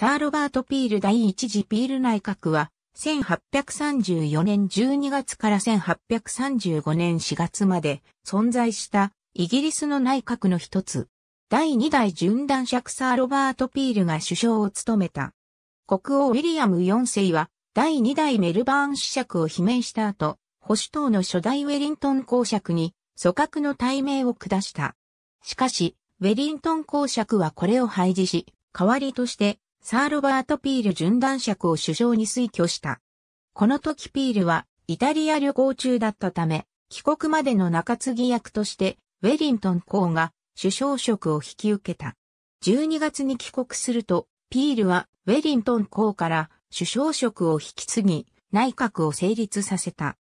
サー・ロバート・ピール第一次ピール内閣は、1834年12月から1835年4月まで存在したイギリスの内閣の一つ。第2代順男爵サー・ロバート・ピールが首相を務めた。国王ウィリアム4世は第2代メルバーン子爵を罷免した後、保守党の初代ウェリントン公爵に組閣の対名を下した。しかし、ウェリントン公爵はこれを廃止し、代わりとしてサー・ロバート・ピール準男爵を首相に推挙した。この時ピールはイタリア旅行中だったため、帰国までの中継ぎ役としてウェリントン公が首相職を引き受けた。12月に帰国すると、ピールはウェリントン公から首相職を引き継ぎ、内閣を成立させた。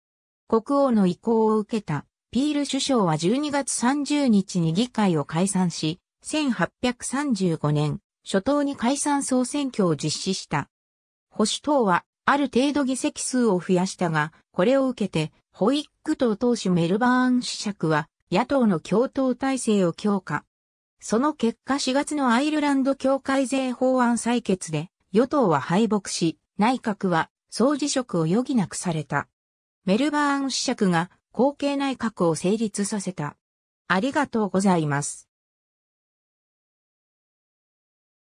国王の意向を受けたピール首相は12月30日に議会を解散し、1835年初党に解散総選挙を実施した。保守党は、ある程度議席数を増やしたが、これを受けて、ホイック党党首メルバーン子爵は、野党の共闘体制を強化。その結果4月のアイルランド境界税法案採決で、与党は敗北し、内閣は総辞職を余儀なくされた。メルバーン子爵が後継内閣を成立させた。ありがとうございます。